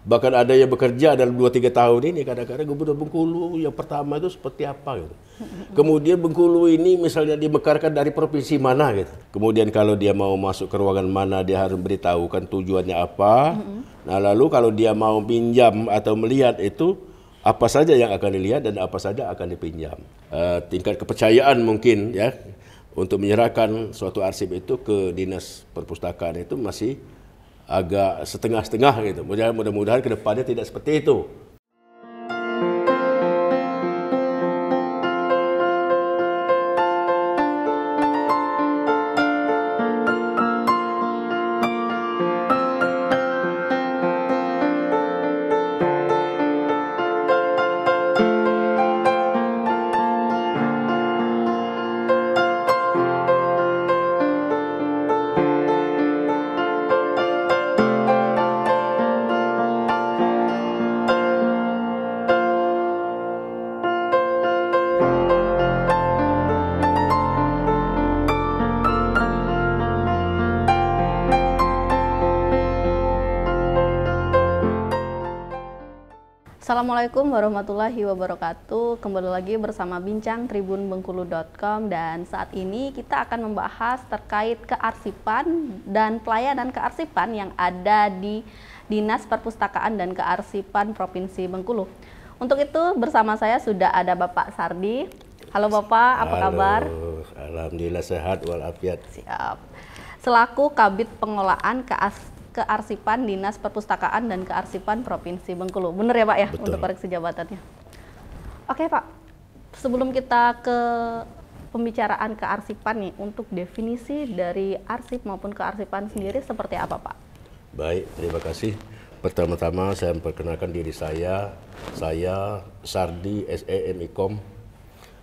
bahkan ada yang bekerja dalam 2-3 tahun ini kadang-kadang gubernur Bengkulu yang pertama itu seperti apa gitu. Kemudian Bengkulu ini misalnya dimekarkan dari provinsi mana gitu. Kemudian kalau dia mau masuk ke ruangan mana dia harus beritahukan tujuannya apa. Nah lalu kalau dia mau pinjam atau melihat itu apa saja yang akan dilihat dan apa saja akan dipinjam. Uh, tingkat kepercayaan mungkin ya untuk menyerahkan suatu arsip itu ke dinas perpustakaan itu masih agak setengah-setengah gitu. Mudah-mudahan ke depannya tidak seperti itu. Assalamualaikum warahmatullahi wabarakatuh. Kembali lagi bersama Bincang Tribun Bengkulu.com dan saat ini kita akan membahas terkait kearsipan dan pelayanan kearsipan yang ada di Dinas Perpustakaan dan Kearsipan Provinsi Bengkulu. Untuk itu bersama saya sudah ada Bapak Sardi. Halo Bapak, apa Halo, kabar? Alhamdulillah sehat walafiat. Siap. Selaku Kabit Pengelolaan Kearsipan Kearsipan Dinas Perpustakaan dan Kearsipan Provinsi Bengkulu. Benar ya Pak ya Betul. untuk koreksi jabatannya. Oke Pak, sebelum kita ke pembicaraan kearsipan nih, untuk definisi dari arsip maupun kearsipan sendiri seperti apa Pak? Baik, terima kasih. Pertama-tama saya memperkenalkan diri saya, saya Sardi SEMIKOM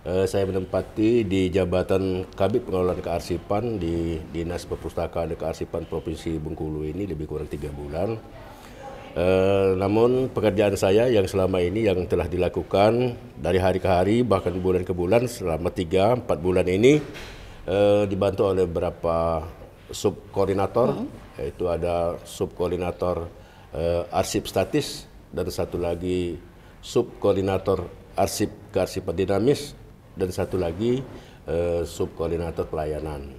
Eh, saya menempati di jabatan Kabit Pengelolaan Kearsipan di Dinas Perpustakaan Kearsipan Provinsi Bengkulu ini lebih kurang tiga bulan. Eh, namun pekerjaan saya yang selama ini yang telah dilakukan dari hari ke hari bahkan bulan ke bulan selama tiga empat bulan ini eh, dibantu oleh beberapa subkoordinator, mm -hmm. yaitu ada subkoordinator eh, arsip statis dan satu lagi subkoordinator arsip kearsipan dinamis dan satu lagi sub eh, subkoordinator pelayanan.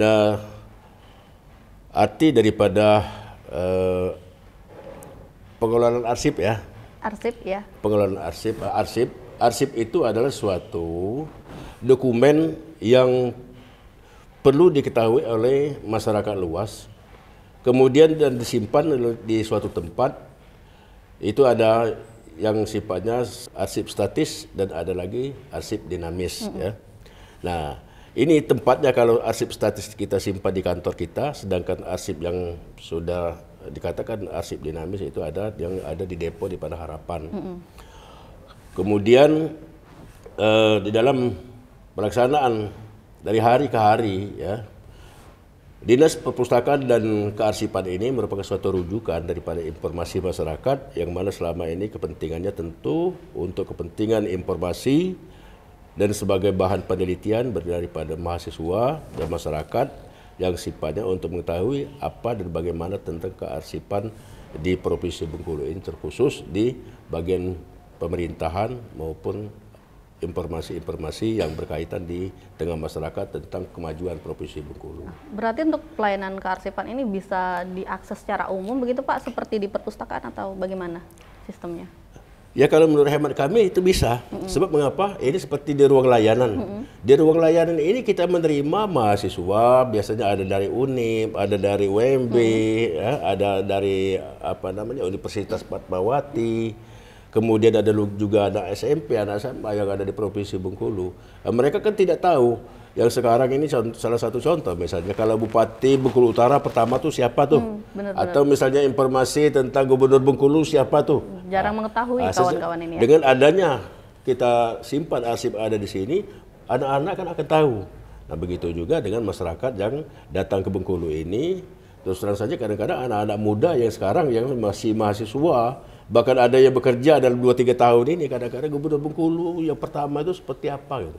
Nah, arti daripada uh, pengelolaan arsip ya. Arsip ya. Pengelolaan arsip, eh, arsip, arsip itu adalah suatu dokumen yang perlu diketahui oleh masyarakat luas. Kemudian dan disimpan di suatu tempat itu ada yang sifatnya arsip statis dan ada lagi arsip dinamis mm -hmm. ya. Nah, ini tempatnya kalau arsip statis kita simpan di kantor kita, sedangkan arsip yang sudah dikatakan arsip dinamis itu ada yang ada di depo di Panah Harapan. Mm -hmm. Kemudian uh, di dalam pelaksanaan dari hari ke hari ya Dinas Perpustakaan dan Kearsipan ini merupakan suatu rujukan daripada informasi masyarakat yang mana selama ini kepentingannya tentu untuk kepentingan informasi dan sebagai bahan penelitian daripada mahasiswa dan masyarakat yang sifatnya untuk mengetahui apa dan bagaimana tentang kearsipan di Provinsi Bengkulu ini terkhusus di bagian pemerintahan maupun informasi-informasi yang berkaitan di tengah masyarakat tentang kemajuan Provinsi Bengkulu. Berarti untuk pelayanan kearsipan ini bisa diakses secara umum begitu Pak, seperti di perpustakaan atau bagaimana sistemnya? Ya kalau menurut hemat kami itu bisa. Mm -hmm. Sebab mengapa? Ini seperti di ruang layanan. Mm -hmm. Di ruang layanan ini kita menerima mahasiswa, biasanya ada dari UNIP, ada dari wmb, mm -hmm. ya, ada dari apa namanya Universitas Fatmawati. Mm -hmm kemudian ada juga anak SMP, anak SMA yang ada di Provinsi Bengkulu. Eh, mereka kan tidak tahu yang sekarang ini salah satu contoh misalnya kalau Bupati Bengkulu Utara pertama tuh siapa tuh hmm, bener, -bener. atau misalnya informasi tentang Gubernur Bengkulu siapa tuh jarang nah, mengetahui kawan-kawan nah, ini ya. dengan adanya kita simpan arsip ada di sini anak-anak kan akan tahu nah begitu juga dengan masyarakat yang datang ke Bengkulu ini terus terang saja kadang-kadang anak-anak muda yang sekarang yang masih mahasiswa Bahkan ada yang bekerja dalam 2-3 tahun ini kadang-kadang gubernur Bengkulu yang pertama itu seperti apa gitu.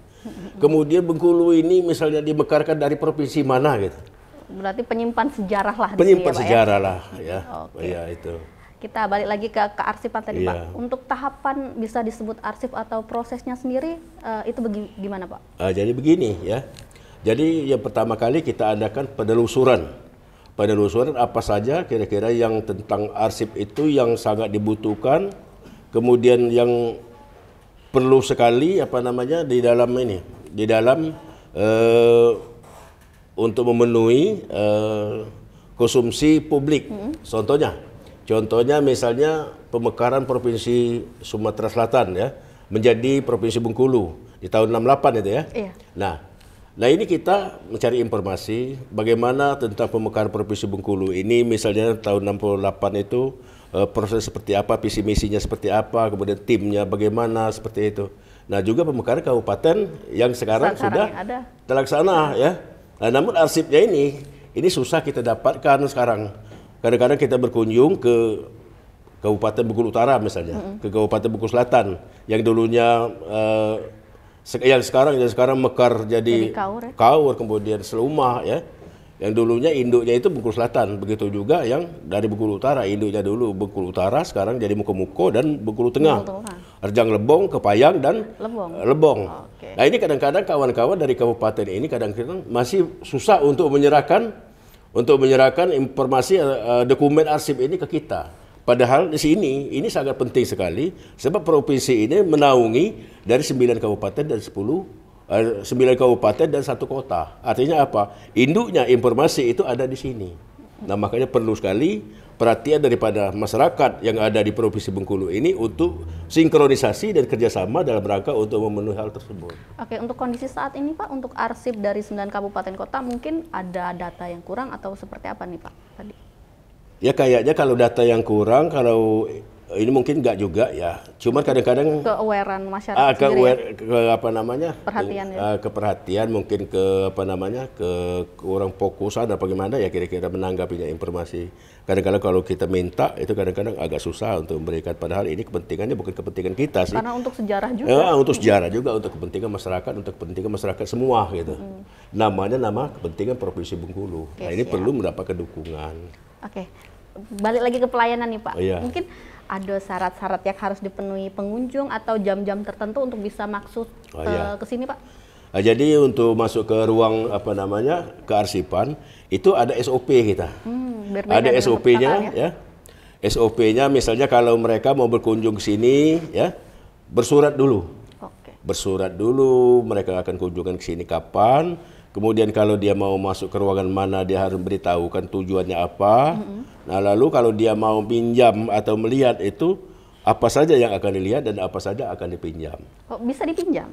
Kemudian Bengkulu ini misalnya dimekarkan dari provinsi mana gitu. Berarti penyimpan sejarah lah. Penyimpan sini, ya, ya? sejarah ya? lah ya. Okay. Ya itu. Kita balik lagi ke kearsipan tadi ya. Pak. Iya. Untuk tahapan bisa disebut arsip atau prosesnya sendiri uh, itu gimana Pak? Uh, jadi begini ya. Jadi yang pertama kali kita adakan penelusuran pada penelusuran apa saja kira-kira yang tentang arsip itu yang sangat dibutuhkan kemudian yang perlu sekali apa namanya di dalam ini di dalam uh, untuk memenuhi uh, konsumsi publik hmm. contohnya contohnya misalnya pemekaran provinsi Sumatera Selatan ya menjadi provinsi Bengkulu di tahun 68 itu ya iya. nah Nah ini kita mencari informasi bagaimana tentang pemekaran Provinsi Bengkulu ini misalnya tahun 68 itu eh, proses seperti apa, visi misinya seperti apa, kemudian timnya bagaimana seperti itu. Nah juga pemekaran kabupaten yang sekarang, sekarang sudah ada. terlaksana ya. Nah, namun arsipnya ini ini susah kita dapatkan sekarang. Kadang-kadang kita berkunjung ke Kabupaten Bengkulu Utara misalnya, mm -hmm. ke Kabupaten Bengkulu Selatan yang dulunya uh, yang sekarang yang sekarang mekar jadi, jadi kaur, ya? kaur kemudian seluma ya yang dulunya induknya itu Bengkulu Selatan begitu juga yang dari Bengkulu Utara induknya dulu Bengkulu Utara sekarang jadi Mukomuko dan Bengkulu Tengah Rejang Lebong Kepayang dan Lebong, Lebong. okay. nah ini kadang-kadang kawan-kawan dari kabupaten ini kadang-kadang masih susah untuk menyerahkan untuk menyerahkan informasi uh, dokumen arsip ini ke kita Padahal di sini ini sangat penting sekali sebab provinsi ini menaungi dari 9 kabupaten dan 10 9 eh, kabupaten dan satu kota. Artinya apa? Induknya informasi itu ada di sini. Nah, makanya perlu sekali perhatian daripada masyarakat yang ada di Provinsi Bengkulu ini untuk sinkronisasi dan kerjasama dalam rangka untuk memenuhi hal tersebut. Oke, untuk kondisi saat ini Pak, untuk arsip dari 9 kabupaten kota mungkin ada data yang kurang atau seperti apa nih Pak tadi? ya kayaknya kalau data yang kurang kalau ini mungkin nggak juga ya. Cuman kadang-kadang keawaran masyarakat ah, ke, aware, ya? ke apa namanya? Perhatian ya. Ah, keperhatian mungkin ke apa namanya? ke kurang fokus ada bagaimana ya kira-kira menanggapinya informasi. Kadang-kadang kalau kita minta itu kadang-kadang agak susah untuk memberikan padahal ini kepentingannya bukan kepentingan kita sih. Karena untuk sejarah juga. Ya, untuk sejarah juga untuk kepentingan masyarakat, untuk kepentingan masyarakat semua gitu. Hmm. Namanya nama kepentingan Provinsi Bengkulu. Yes, nah, ini ya. perlu mendapatkan dukungan. Oke, okay. balik lagi ke pelayanan nih Pak. Oh, iya. Mungkin ada syarat-syarat yang harus dipenuhi pengunjung atau jam-jam tertentu untuk bisa maksud oh, iya. Eh, ke sini Pak? Nah, jadi untuk masuk ke ruang apa namanya kearsipan itu ada SOP kita. Hmm, ada SOP-nya ya. ya. SOP-nya misalnya kalau mereka mau berkunjung ke sini ya bersurat dulu. Okay. Bersurat dulu mereka akan kunjungan ke sini kapan, Kemudian kalau dia mau masuk ke ruangan mana dia harus beritahukan tujuannya apa. Mm -hmm. Nah lalu kalau dia mau pinjam atau melihat itu apa saja yang akan dilihat dan apa saja akan dipinjam. Oh, bisa dipinjam?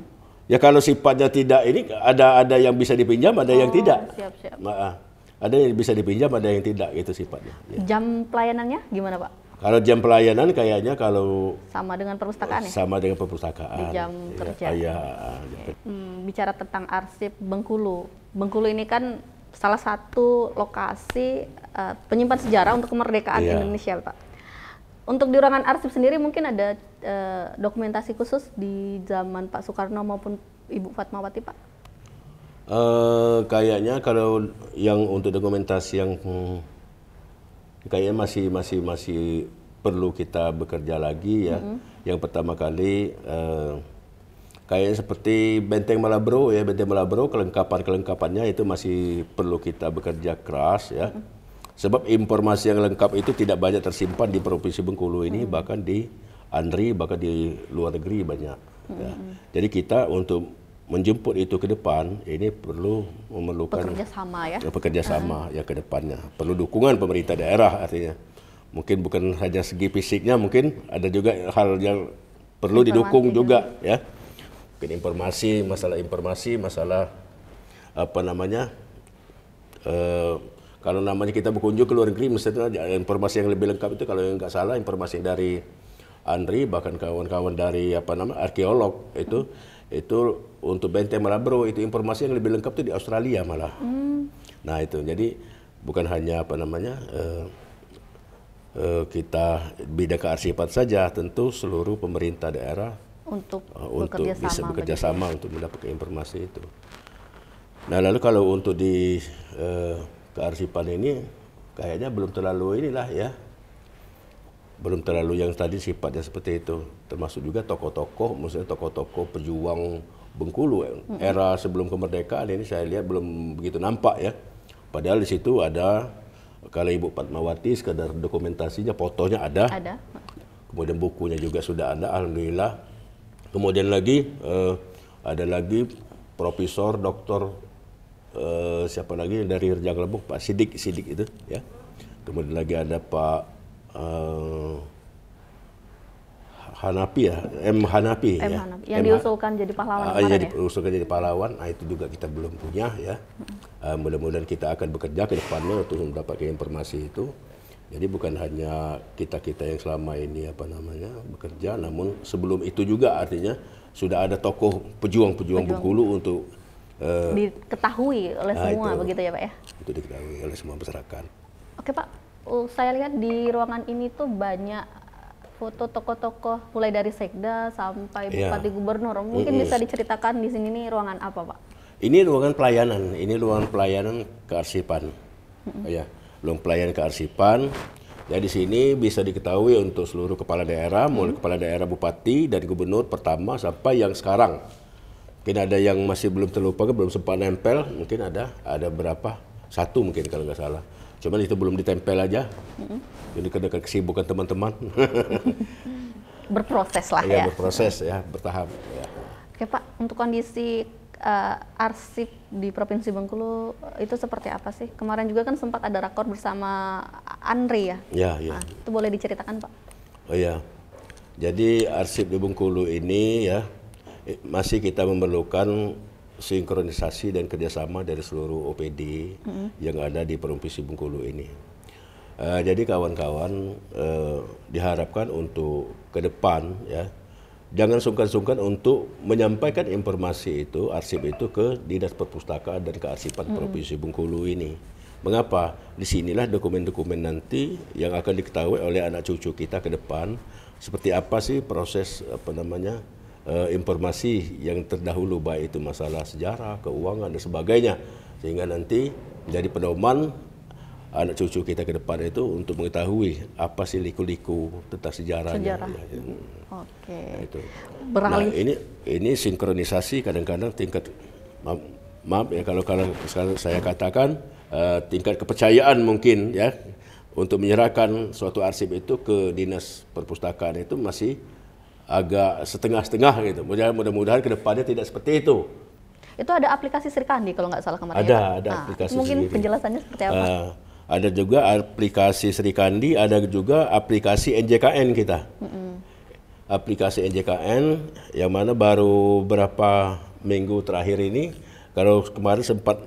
Ya kalau sifatnya tidak ini ada ada yang bisa dipinjam ada oh, yang tidak. Siap siap. Nah, ah. ada yang bisa dipinjam ada yang tidak itu sifatnya. Ya. Jam pelayanannya gimana pak? Kalau jam pelayanan kayaknya kalau sama dengan perpustakaan ya? Sama dengan perpustakaan. Di jam ya, kerja. Iya. iya. Hmm, bicara tentang arsip Bengkulu. Bengkulu ini kan salah satu lokasi uh, penyimpan sejarah untuk kemerdekaan ya. Indonesia, Pak. Untuk di ruangan arsip sendiri mungkin ada uh, dokumentasi khusus di zaman Pak Soekarno maupun Ibu Fatmawati, Pak. Uh, kayaknya kalau yang untuk dokumentasi yang hmm, kayaknya masih masih masih perlu kita bekerja lagi ya. Mm -hmm. Yang pertama kali eh, kayaknya seperti benteng Malabro ya, benteng Malabro kelengkapan kelengkapannya itu masih perlu kita bekerja keras ya. Mm -hmm. Sebab informasi yang lengkap itu tidak banyak tersimpan di provinsi Bengkulu ini mm -hmm. bahkan di Andri bahkan di luar negeri banyak. Mm -hmm. ya. Mm-hmm. Jadi kita untuk menjemput itu ke depan ini perlu memerlukan pekerjasama ya pekerjasama ya, uh. Hmm. yang ke depannya perlu dukungan pemerintah daerah artinya mungkin bukan saja segi fisiknya mungkin ada juga hal yang perlu informasi didukung juga ya mungkin informasi masalah informasi masalah apa namanya e, kalau namanya kita berkunjung ke luar negeri misalnya informasi yang lebih lengkap itu kalau nggak salah informasi dari Andri bahkan kawan-kawan dari apa nama arkeolog itu itu untuk benteng Malabro itu informasi yang lebih lengkap itu di Australia malah. Hmm. Nah itu jadi bukan hanya apa namanya uh, uh, kita bidang kearsipan saja, tentu seluruh pemerintah daerah untuk uh, untuk bekerja bisa bekerja ya. sama untuk mendapatkan informasi itu. Nah lalu kalau untuk di uh, kearsipan ini kayaknya belum terlalu inilah ya belum terlalu yang tadi sifatnya seperti itu termasuk juga tokoh-tokoh maksudnya tokoh-tokoh pejuang Bengkulu ya. era sebelum kemerdekaan ini saya lihat belum begitu nampak ya. Padahal di situ ada kalau Ibu Fatmawati sekadar dokumentasinya fotonya ada. Ada. Kemudian bukunya juga sudah ada alhamdulillah. Kemudian lagi eh, ada lagi Profesor doktor Eh, siapa lagi dari Rejang Lebong Pak Sidik Sidik itu ya. Kemudian lagi ada Pak eh, Hanapi ya, M Hanapi M ya. Hanapi. Yang M diusulkan jadi pahlawan uh, ah, yang ya? Diusulkan jadi pahlawan, nah itu juga kita belum punya ya. Uh, mudah-mudahan kita akan bekerja ke depannya untuk mendapatkan informasi itu. Jadi bukan hanya kita-kita yang selama ini apa namanya bekerja, namun sebelum itu juga artinya sudah ada tokoh pejuang-pejuang Bengkulu untuk uh, diketahui oleh nah semua itu, begitu ya Pak ya. Itu diketahui oleh semua masyarakat. Oke Pak, saya lihat di ruangan ini tuh banyak foto tokoh-tokoh mulai dari sekda sampai iya. bupati gubernur mungkin mm -hmm. bisa diceritakan di sini nih ruangan apa pak? Ini ruangan pelayanan, ini ruangan pelayanan kearsipan, mm -hmm. ya ruang pelayanan kearsipan. Ya di sini bisa diketahui untuk seluruh kepala daerah, mulai hmm. kepala daerah bupati dan gubernur pertama sampai yang sekarang. Mungkin ada yang masih belum terlupa, belum sempat nempel, mungkin ada ada berapa? Satu mungkin kalau nggak salah. Cuman itu belum ditempel aja. Mm-hmm. Jadi karena kesibukan teman-teman. berproses lah ya. ya. berproses ya, bertahap. Ya. Oke Pak, untuk kondisi uh, arsip di Provinsi Bengkulu itu seperti apa sih? Kemarin juga kan sempat ada rakor bersama Andri ya? Ya, ya. Nah, itu boleh diceritakan Pak? Oh ya, Jadi arsip di Bengkulu ini ya, eh, masih kita memerlukan sinkronisasi dan kerjasama dari seluruh OPD mm-hmm. yang ada di Provinsi Bengkulu ini. Uh, jadi kawan-kawan uh, diharapkan untuk ke depan ya jangan sungkan-sungkan untuk menyampaikan informasi itu arsip itu ke dinas perpustakaan dan kearsipan mm-hmm. Provinsi Bengkulu ini. Mengapa? Disinilah dokumen-dokumen nanti yang akan diketahui oleh anak cucu kita ke depan seperti apa sih proses apa namanya uh, informasi yang terdahulu baik itu masalah sejarah, keuangan dan sebagainya sehingga nanti menjadi pedoman anak cucu kita ke depan itu untuk mengetahui apa sih liku-liku tentang sejarahnya. sejarah. ya. Oke. Okay. Nah, Beralih. Nah, ini ini sinkronisasi kadang-kadang tingkat maaf, maaf ya kalau kalau saya katakan uh, tingkat kepercayaan mungkin ya untuk menyerahkan suatu arsip itu ke dinas perpustakaan itu masih agak setengah-setengah gitu. Mudah-mudahan ke depannya tidak seperti itu. Itu ada aplikasi Serikandi kalau nggak salah kemarin. Ya? Ada, ya? ada nah, aplikasi Mungkin sendiri. penjelasannya seperti apa? Uh, ada juga aplikasi Serikandi, ada juga aplikasi NJKN kita. Mm -hmm. Aplikasi NJKN yang mana baru berapa minggu terakhir ini, kalau kemarin sempat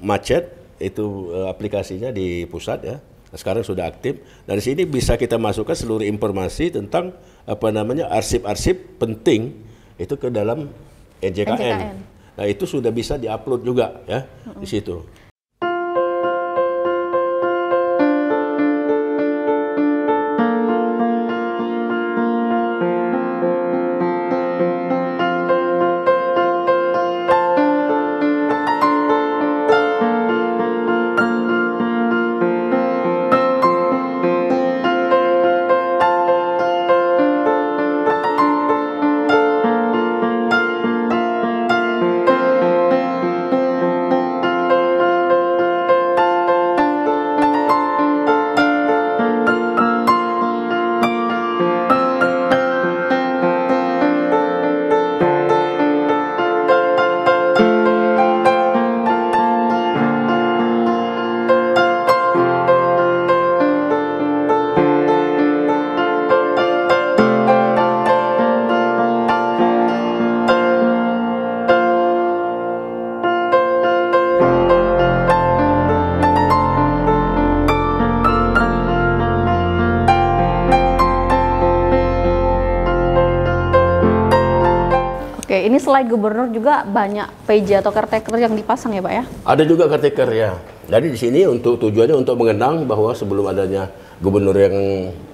macet, itu eh, aplikasinya di pusat ya Nah, sekarang sudah aktif. Dari sini bisa kita masukkan seluruh informasi tentang apa namanya arsip-arsip penting itu ke dalam NJKN. E NJKN. E nah, itu sudah bisa diupload juga ya mm -hmm. di situ. selain gubernur juga banyak PJ atau caretaker yang dipasang ya Pak ya? Ada juga caretaker ya. Jadi di sini untuk tujuannya untuk mengenang bahwa sebelum adanya gubernur yang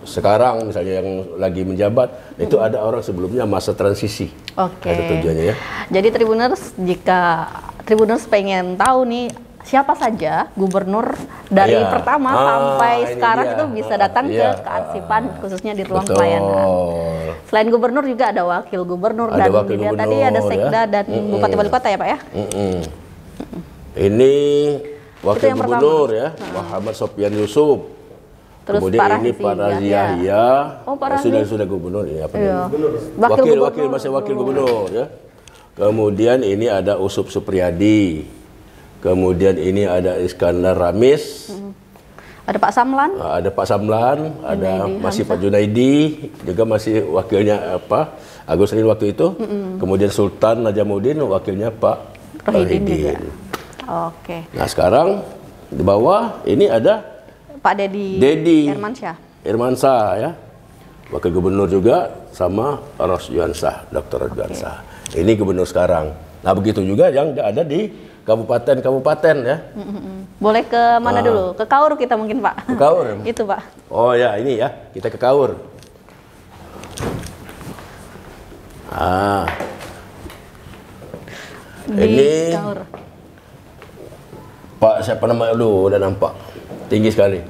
sekarang misalnya yang lagi menjabat hmm. itu ada orang sebelumnya masa transisi. Oke. Okay. Itu tujuannya ya. Jadi Tribuners jika Tribuners pengen tahu nih siapa saja gubernur dari yeah. pertama ah, sampai sekarang dia. itu bisa datang yeah. ke iya. kearsipan ah, khususnya di ruang pelayanan. Selain gubernur juga ada wakil gubernur ada dan wakil gubernur, tadi ada ya. sekda ya? dan mm -mm. bupati wali kota ya pak ya. Mm -mm. Ini wakil yang gubernur pertama. ya Muhammad Sofyan Yusuf. Terus Kemudian Pak ini Pak Yahya, oh, sudah sudah gubernur ya, apa iya. gubernur. wakil, wakil masih wakil gubernur ya. Kemudian ini ada Usup Supriyadi. Kemudian ini ada Iskandar Ramis. Hmm. Ada Pak Samlan? Ah, ada Pak Samlan, Junaidi, ada masih Hamzah. Pak Junaidi, juga masih wakilnya apa? Agus Rin waktu itu. hmm. Kemudian Sultan Najamuddin wakilnya Pak Rohidin. Oke. Nah, sekarang di bawah ini ada Pak Dedi Dedi Irmansyah. Irmansyah ya. Wakil gubernur juga sama Ros Yuansah, Dr. Ros okay. Ini gubernur sekarang. Nah, begitu juga yang ada di kabupaten-kabupaten ya. Boleh ke mana ah. dulu? Ke Kaur kita mungkin Pak. Ke Kaur. Ya? Itu Pak. Oh ya ini ya kita ke Kaur. Ah. Di ini Kaur. Pak siapa nama dulu udah nampak tinggi sekali.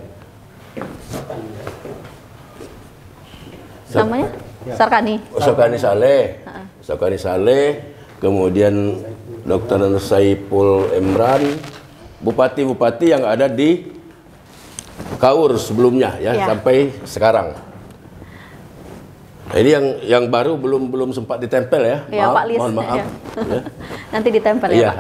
Namanya? Sarkani. Oh, Sarkani Saleh. Sarkani Saleh. Kemudian Dr. Saipul Emran, bupati-bupati yang ada di Kaur sebelumnya ya, ya. sampai sekarang. Nah, ini yang yang baru belum belum sempat ditempel ya. ya maaf, Pak mohon maaf. Iya. Ya. ya. Nanti ditempel ya. ya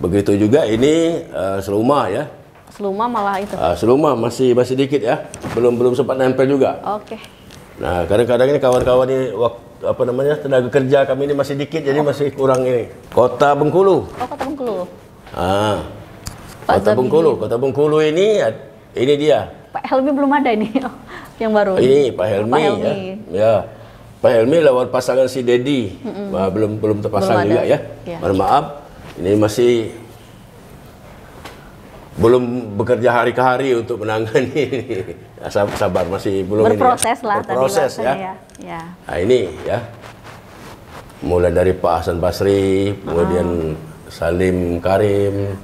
Begitu juga ini uh, Seluma ya. Seluma malah itu. Uh, seluma masih masih dikit ya. Belum belum sempat nempel juga. Oke. Okay. Nah, kadang-kadang ini kawan-kawan ini waktu apa namanya tenaga kerja kami ini masih dikit jadi masih kurang ini. Kota Bengkulu. Oh, Kota Bengkulu. Ah. Pak Kota Bengkulu. Kota Bengkulu ini ini dia. Pak Helmi belum ada ini oh, yang baru. Ini Pak Helmi, Pak ya. Helmi. ya. Ya. Pak Helmi lewat pasangan si Dedi. Mm -mm. belum belum terpasang belum juga ya. ya. Mohon maaf. Ini masih belum bekerja hari ke hari untuk menangani sabar masih belum ya. berproses ini, lah berproses tadi ya. ya. ya nah ini ya mulai dari Pak Hasan Basri kemudian ah. Salim Karim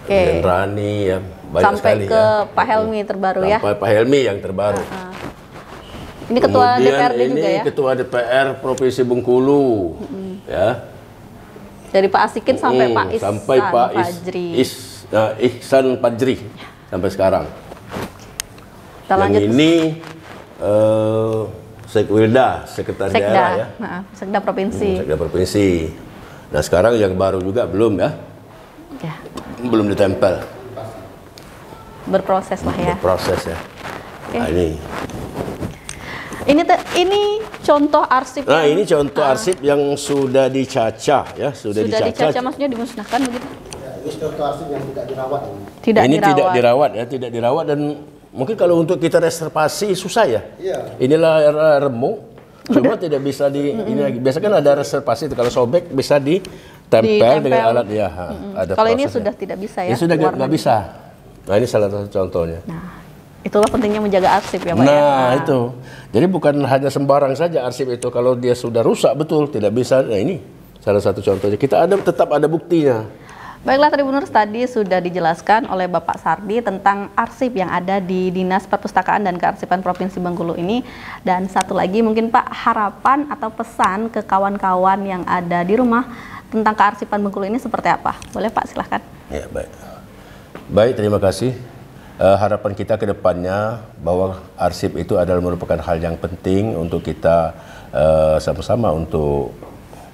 okay. kemudian Rani ya banyak sampai sekali ke ya. Pak Helmi terbaru ya. sampai ya Pak Helmi yang terbaru uh ah, -huh. Ah. ini ketua kemudian ini juga ya ketua DPR Provinsi Bengkulu -hmm. ya dari Pak Asikin sampai hmm, Pak Is sampai Pak Is, Is uh, Ihsan Pajri sampai sekarang. Kita yang ini uh, eh, Sekwilda, Sekretariat Sekda. Daerah ya. Sekda Provinsi. Hmm, Sekda Provinsi. Nah sekarang yang baru juga belum ya? Ya. Belum ditempel. Berproses lah ya. Berproses ya. Okay. Nah, ini. Ini te, ini contoh arsip. Nah yang, ini contoh uh, arsip yang sudah dicacah ya, sudah, sudah dicaca. Sudah dicaca maksudnya dimusnahkan begitu? Osteoartrit yang tidak dirawat. Tidak ini dirawat. tidak dirawat ya, tidak dirawat dan mungkin kalau untuk kita reservasi susah ya. Iya. Inilah remuk cuma Udah. tidak bisa di ini lagi. Biasanya kan ada reservasi itu kalau sobek bisa di tempel dengan alat ya. mm Ada kalau ini sudah tidak bisa ya. Ini sudah nggak bisa. Nah ini salah satu contohnya. Nah. Itulah pentingnya menjaga arsip ya Pak. Nah, ya? nah, itu. Jadi bukan hanya sembarang saja arsip itu kalau dia sudah rusak betul tidak bisa. Nah ini salah satu contohnya. Kita ada tetap ada buktinya. Baiklah Tribuners, tadi sudah dijelaskan oleh Bapak Sardi tentang arsip yang ada di Dinas Perpustakaan dan Kearsipan Provinsi Bengkulu ini. Dan satu lagi mungkin Pak, harapan atau pesan ke kawan-kawan yang ada di rumah tentang kearsipan Bengkulu ini seperti apa? Boleh Pak, silahkan. Ya, baik. Baik, terima kasih. Uh, harapan kita ke depannya bahwa arsip itu adalah merupakan hal yang penting untuk kita eh, sama-sama uh, untuk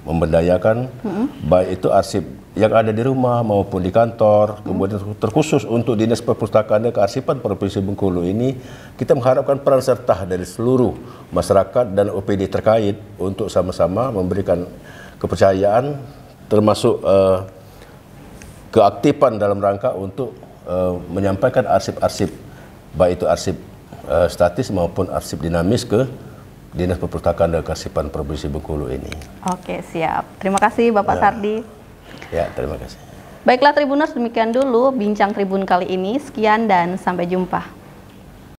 memberdayakan mm -hmm. baik itu arsip yang ada di rumah maupun di kantor, kemudian terkhusus untuk Dinas Perpustakaan dan Kearsipan Provinsi Bengkulu ini, kita mengharapkan peran serta dari seluruh masyarakat dan OPD terkait untuk sama-sama memberikan kepercayaan termasuk uh, keaktifan dalam rangka untuk uh, menyampaikan arsip-arsip baik itu arsip uh, statis maupun arsip dinamis ke Dinas Perpustakaan dan Kearsipan Provinsi Bengkulu ini. Oke, siap. Terima kasih Bapak ya. Sardi. Ya, terima kasih. Baiklah Tribuners, demikian dulu bincang Tribun kali ini. Sekian dan sampai jumpa.